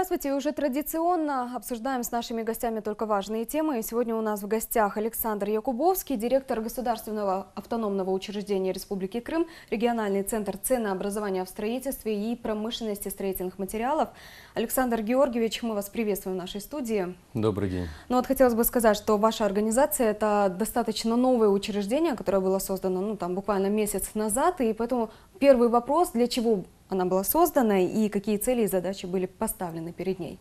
Здравствуйте! Уже традиционно обсуждаем с нашими гостями только важные темы. И сегодня у нас в гостях Александр Якубовский, директор Государственного автономного учреждения Республики Крым, региональный центр ценообразования в строительстве и промышленности строительных материалов. Александр Георгиевич, мы вас приветствуем в нашей студии. Добрый день. Ну вот хотелось бы сказать, что ваша организация – это достаточно новое учреждение, которое было создано ну, там, буквально месяц назад, и поэтому первый вопрос, для чего она была создана и какие цели и задачи были поставлены перед ней?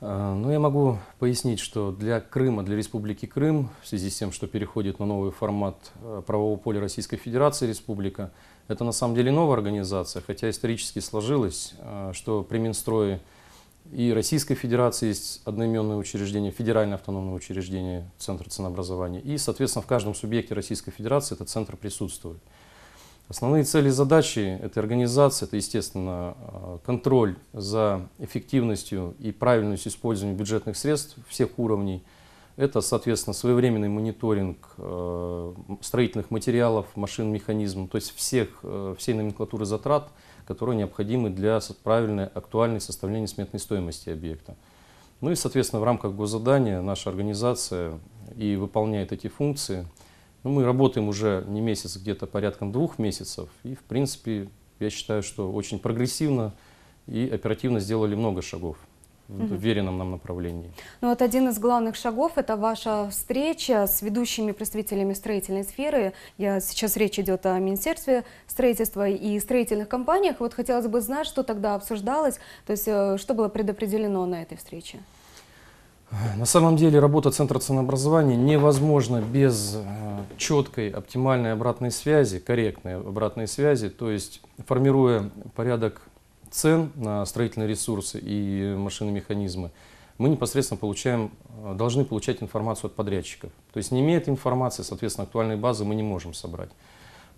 А, ну, я могу пояснить, что для Крыма, для Республики Крым, в связи с тем, что переходит на новый формат э, правового поля Российской Федерации Республика, это на самом деле новая организация, хотя исторически сложилось, э, что при Минстрое и Российской Федерации есть одноименное учреждение, федеральное автономное учреждение, Центр ценообразования, и, соответственно, в каждом субъекте Российской Федерации этот центр присутствует. Основные цели и задачи этой организации – это, естественно, э, контроль за эффективностью и правильностью использования бюджетных средств всех уровней. Это, соответственно, своевременный мониторинг э, строительных материалов, машин, механизмов, то есть всех, э, всей номенклатуры затрат, которые необходимы для правильной, актуальной составления сметной стоимости объекта. Ну и, соответственно, в рамках госзадания наша организация и выполняет эти функции – ну, мы работаем уже не месяц, где-то порядком двух месяцев. И, в принципе, я считаю, что очень прогрессивно и оперативно сделали много шагов в уверенном нам направлении. Ну вот один из главных шагов – это ваша встреча с ведущими представителями строительной сферы. Я, сейчас речь идет о Министерстве строительства и строительных компаниях. Вот хотелось бы знать, что тогда обсуждалось, то есть э, что было предопределено на этой встрече? На самом деле работа Центра ценообразования невозможна без э, четкой, оптимальной обратной связи, корректной обратной связи, то есть формируя порядок цен на строительные ресурсы и машины механизмы, мы непосредственно получаем, э, должны получать информацию от подрядчиков. То есть не имея этой информации, соответственно, актуальной базы мы не можем собрать.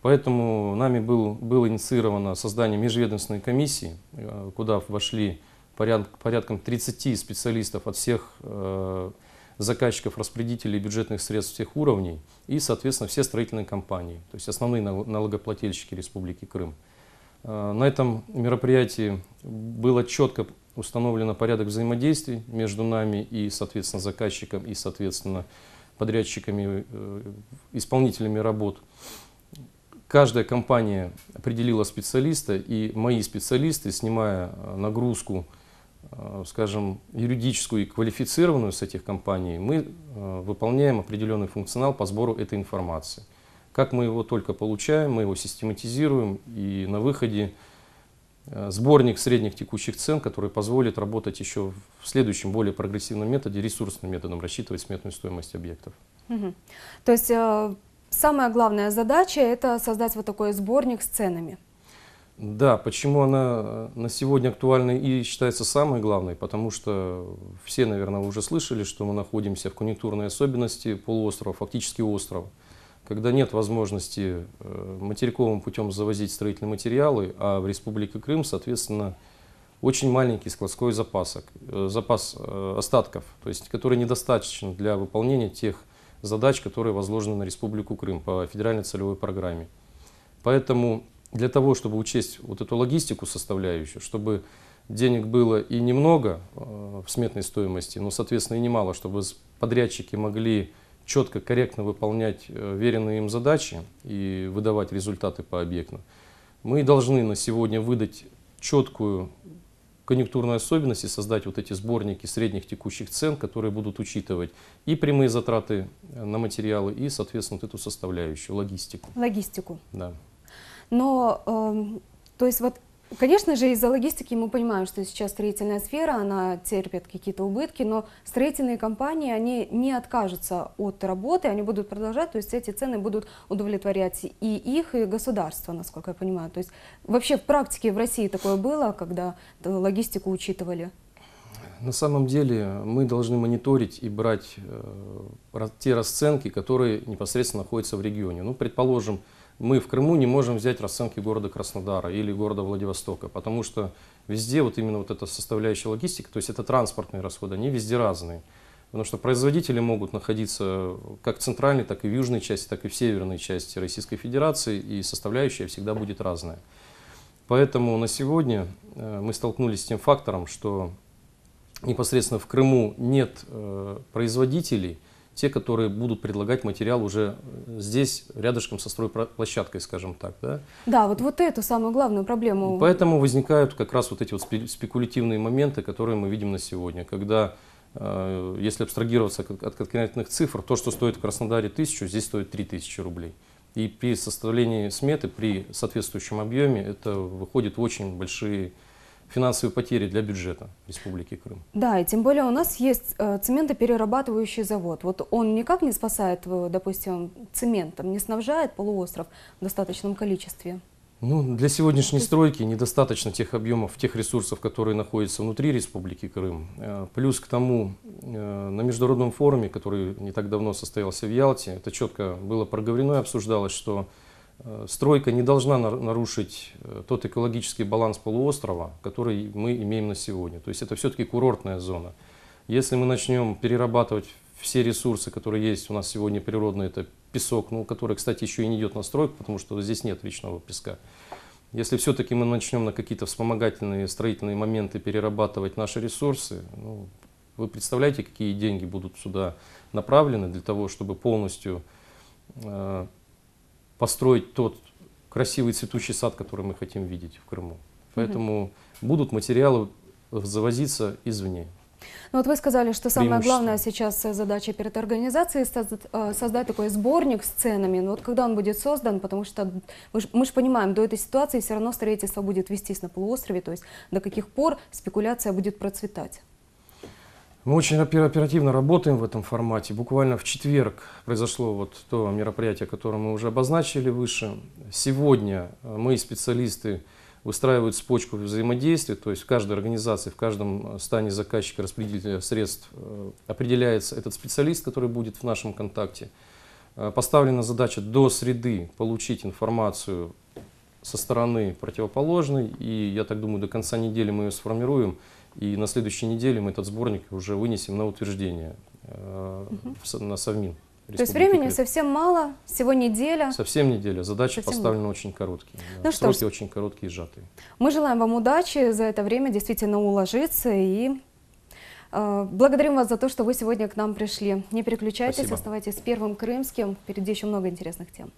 Поэтому нами был, было инициировано создание межведомственной комиссии, э, куда вошли поряд, порядком 30 специалистов от всех э, заказчиков, распределителей бюджетных средств всех уровней и, соответственно, все строительные компании, то есть основные налогоплательщики Республики Крым. Э, на этом мероприятии было четко установлено порядок взаимодействий между нами и, соответственно, заказчиком, и, соответственно, подрядчиками, э, исполнителями работ. Каждая компания определила специалиста, и мои специалисты, снимая э, нагрузку Э, скажем, юридическую и квалифицированную с этих компаний, мы э, выполняем определенный функционал по сбору этой информации. Как мы его только получаем, мы его систематизируем и на выходе э, сборник средних текущих цен, который позволит работать еще в следующем более прогрессивном методе, ресурсным методом, рассчитывать сметную стоимость объектов. Угу. То есть э, самая главная задача – это создать вот такой сборник с ценами? Да, почему она э, на сегодня актуальна и считается самой главной, потому что все, наверное, уже слышали, что мы находимся в конъюнктурной особенности полуострова, фактически остров, когда нет возможности э, материковым путем завозить строительные материалы, а в Республике Крым, соответственно, очень маленький складской запасок, э, запас остатков, то есть который недостаточен для выполнения тех задач, которые возложены на Республику Крым по федеральной целевой программе. Поэтому для того, чтобы учесть вот эту логистику составляющую, чтобы денег было и немного э, в сметной стоимости, но, соответственно, и немало, чтобы подрядчики могли четко, корректно выполнять э, веренные им задачи и выдавать результаты по объекту, мы должны на сегодня выдать четкую конъюнктурную особенность и создать вот эти сборники средних текущих цен, которые будут учитывать и прямые затраты э, на материалы, и, соответственно, вот эту составляющую, логистику. Логистику. Да. Но, э, то есть вот, конечно же, из-за логистики мы понимаем, что сейчас строительная сфера, она терпит какие-то убытки, но строительные компании, они не откажутся от работы, они будут продолжать, то есть эти цены будут удовлетворять и их, и государство, насколько я понимаю. То есть вообще в практике в России такое было, когда э, логистику учитывали? На самом деле мы должны мониторить и брать э, те расценки, которые непосредственно находятся в регионе. Ну, предположим, мы в Крыму не можем взять расценки города Краснодара или города Владивостока, потому что везде вот именно вот эта составляющая логистика, то есть это транспортные расходы, они везде разные. Потому что производители могут находиться как в центральной, так и в южной части, так и в северной части Российской Федерации, и составляющая всегда будет разная. Поэтому на сегодня э, мы столкнулись с тем фактором, что непосредственно в Крыму нет э, производителей – те, которые будут предлагать материал уже э, здесь, рядышком со стройплощадкой, скажем так. Да, да вот, вот эту самую главную проблему. поэтому возникают как раз вот эти вот спекулятивные моменты, которые мы видим на сегодня, когда э, если абстрагироваться от конкретных цифр, то, что стоит в Краснодаре тысячу, здесь стоит три тысячи рублей. И при составлении сметы, при соответствующем объеме, это выходит в очень большие финансовые потери для бюджета Республики Крым. Да, и тем более у нас есть э, цементоперерабатывающий завод. Вот он никак не спасает, э, допустим, цементом, не снабжает полуостров в достаточном количестве. Ну, для сегодняшней стройки недостаточно тех объемов, тех ресурсов, которые находятся внутри Республики Крым. Э, плюс к тому, э, на международном форуме, который не так давно состоялся в Ялте, это четко было проговорено и обсуждалось, что Э, стройка не должна нарушить э, тот экологический баланс полуострова, который мы имеем на сегодня. То есть это все-таки курортная зона. Если мы начнем перерабатывать все ресурсы, которые есть у нас сегодня природные, это песок, ну, который, кстати, еще и не идет на стройку, потому что здесь нет вечного песка. Если все-таки мы начнем на какие-то вспомогательные строительные моменты перерабатывать наши ресурсы, ну, вы представляете, какие деньги будут сюда направлены для того, чтобы полностью э, построить тот красивый цветущий сад, который мы хотим видеть в Крыму. Поэтому угу. будут материалы завозиться извне. Ну вот вы сказали, что самая главная сейчас задача перед организацией создать, э, создать такой сборник с ценами. Но ну, вот когда он будет создан, потому что мы же, мы же понимаем, до этой ситуации все равно строительство будет вестись на полуострове, то есть до каких пор спекуляция будет процветать. Мы очень оперативно работаем в этом формате. Буквально в четверг произошло вот то мероприятие, которое мы уже обозначили выше. Сегодня э, мы, специалисты, выстраивают спочку взаимодействия, то есть в каждой организации, в каждом э, стане заказчика распределителя средств э, определяется этот специалист, который будет в нашем контакте. Поставлена задача до среды получить информацию со стороны противоположной, и я так думаю, до конца недели мы ее сформируем – и на следующей неделе мы этот сборник уже вынесем на утверждение угу. на Совмин. Республики. То есть времени совсем мало, всего неделя. Совсем неделя. Задачи совсем поставлены мало. очень короткие. Ну, Сроки что ж. очень короткие и сжатые. Мы желаем вам удачи за это время действительно уложиться и э, благодарим вас за то, что вы сегодня к нам пришли. Не переключайтесь, Спасибо. оставайтесь с первым крымским. Впереди еще много интересных тем.